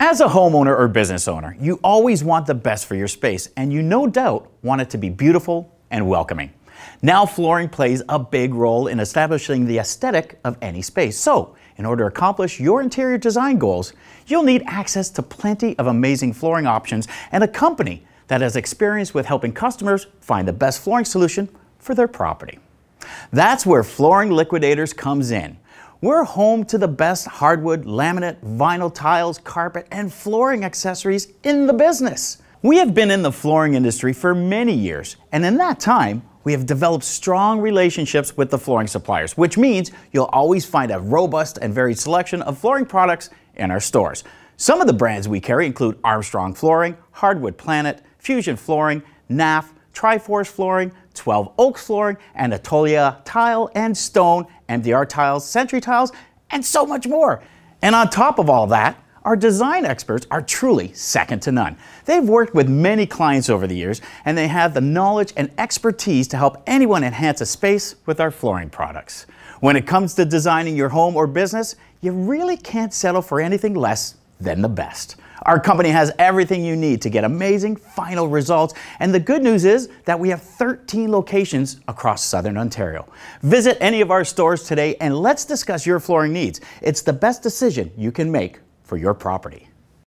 As a homeowner or business owner, you always want the best for your space, and you no doubt want it to be beautiful and welcoming. Now, flooring plays a big role in establishing the aesthetic of any space. So, in order to accomplish your interior design goals, you'll need access to plenty of amazing flooring options and a company that has experience with helping customers find the best flooring solution for their property. That's where Flooring Liquidators comes in. We're home to the best hardwood, laminate, vinyl tiles, carpet, and flooring accessories in the business. We have been in the flooring industry for many years, and in that time, we have developed strong relationships with the flooring suppliers, which means you'll always find a robust and varied selection of flooring products in our stores. Some of the brands we carry include Armstrong Flooring, Hardwood Planet, Fusion Flooring, NAF, Triforce flooring, 12 Oaks flooring, and Atolia tile and stone, MDR tiles, Century tiles, and so much more. And on top of all that, our design experts are truly second to none. They've worked with many clients over the years, and they have the knowledge and expertise to help anyone enhance a space with our flooring products. When it comes to designing your home or business, you really can't settle for anything less then the best. Our company has everything you need to get amazing final results, and the good news is that we have 13 locations across Southern Ontario. Visit any of our stores today and let's discuss your flooring needs. It's the best decision you can make for your property.